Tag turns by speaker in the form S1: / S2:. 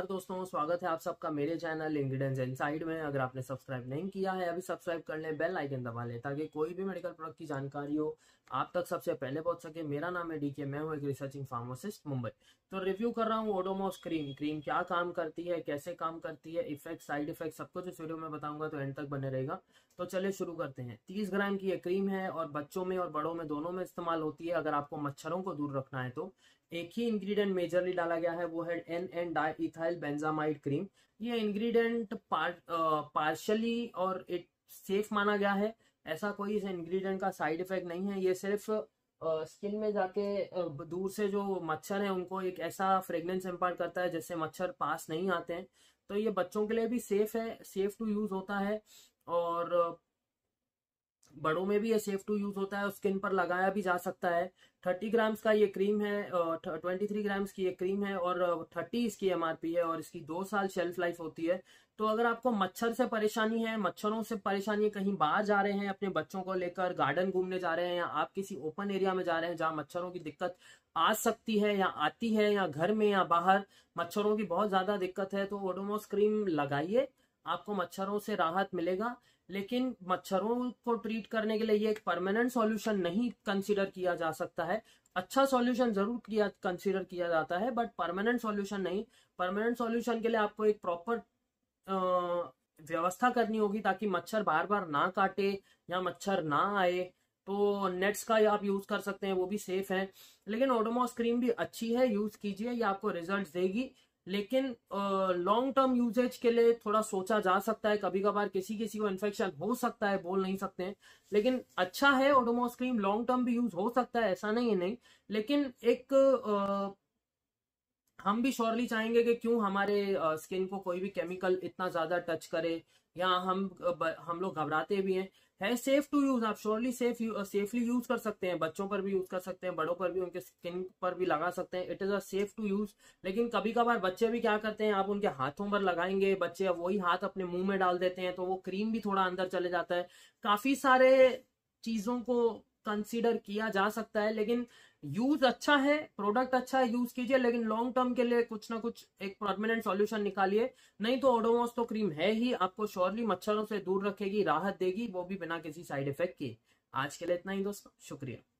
S1: नमस्कार दोस्तों स्वागत है आप सबका मेरे चैनल इंग्रीडियंस इनसाइड में अगर आपने सब्सक्राइब नहीं किया है अभी सब्सक्राइब कर लें बेल आइकन दबा लें ताकि कोई भी मेडिकल प्रोडक्ट की जानकारी हो आप तक सबसे पहले पहुंच सके मेरा नाम है डी के मैं हूं एक रिसर्चिंग फार्मासिस्ट मुंबई तो रिव्यू कर रहा हूँ ओडोमोस क्रीम क्रीम क्या काम करती है कैसे काम करती है इफेक्ट साइड इफेक्ट सब कुछ इस वीडियो में बताऊंगा तो एंड तक बने रहेगा तो चलिए शुरू करते हैं तीस ग्राम की ये क्रीम है और बच्चों में और बड़ों में दोनों में इस्तेमाल होती है अगर आपको मच्छरों को दूर रखना है तो एक ही इंग्रेडिएंट मेजरली डाला गया है वो है N N diethyl benzamide cream ये इंग्रेडिएंट पार्शली और इट सेफ माना गया है ऐसा कोई इस इंग्रेडिएंट का साइड इफेक्ट नहीं है ये सिर्फ स्किन में जाके दूर से जो मच्छर है उनको एक ऐसा फ्रेग्रेंस इम्पार्ट करता है जिससे मच्छर पास नहीं आते हैं तो ये बच्चों के लिए भी सेफ है सेफ टू यूज होता है और बड़ों में भी ये सेफ टू यूज होता है स्किन पर लगाया भी जा सकता है थर्टी ग्राम्स का ये क्रीम है ट्वेंटी थ्री ग्राम्स की ये क्रीम है और थर्टी इसकी एमआरपी है और इसकी दो साल शेल्फ लाइफ होती है तो अगर आपको मच्छर से परेशानी है मच्छरों से परेशानी है कहीं बाहर जा रहे हैं अपने बच्चों को लेकर गार्डन घूमने जा रहे हैं या आप किसी ओपन एरिया में जा रहे हैं जहां मच्छरों की दिक्कत आ सकती है या आती है या घर में या बाहर मच्छरों की बहुत ज्यादा दिक्कत है तो ओडोमोस क्रीम लगाइए आपको मच्छरों से राहत मिलेगा लेकिन मच्छरों को ट्रीट करने के लिए ये एक परमानेंट सॉल्यूशन नहीं कंसीडर किया जा सकता है अच्छा सॉल्यूशन जरूर किया कंसीडर किया जाता है बट परमानेंट सॉल्यूशन नहीं परमानेंट सॉल्यूशन के लिए आपको एक प्रॉपर व्यवस्था करनी होगी ताकि मच्छर बार बार ना काटे या मच्छर ना आए तो नेट्स का आप यूज कर सकते हैं वो भी सेफ है लेकिन ओडोमोस क्रीम भी अच्छी है यूज कीजिए ये आपको रिजल्ट देगी लेकिन लॉन्ग टर्म यूजेज के लिए थोड़ा सोचा जा सकता है कभी कभार किसी किसी को इन्फेक्शन हो सकता है बोल नहीं सकते हैं लेकिन अच्छा है ओडोमोस क्रीम लॉन्ग टर्म भी यूज हो सकता है ऐसा नहीं है नहीं लेकिन एक हम भी श्योरली चाहेंगे कि क्यों हमारे स्किन को कोई भी केमिकल इतना ज्यादा टच करे या हम हम लोग घबराते भी हैं है सेफ टू यूज आप श्योरली सेफ सेफली यूज कर सकते हैं बच्चों पर भी यूज कर सकते हैं बड़ों पर भी उनके स्किन पर भी लगा सकते हैं it is a safe to use लेकिन कभी कभार बच्चे भी क्या करते हैं आप उनके हाथों पर लगाएंगे बच्चे वही हाथ अपने मुंह में डाल देते हैं तो वो क्रीम भी थोड़ा अंदर चले जाता है काफी सारे चीजों को कंसीडर किया जा सकता है लेकिन यूज अच्छा है प्रोडक्ट अच्छा है यूज कीजिए लेकिन लॉन्ग टर्म के लिए कुछ ना कुछ एक परमानेंट सॉल्यूशन निकालिए नहीं तो ओडोमोस तो क्रीम है ही आपको श्योरली मच्छरों से दूर रखेगी राहत देगी वो भी बिना किसी साइड इफेक्ट के आज के लिए इतना ही दोस्तों शुक्रिया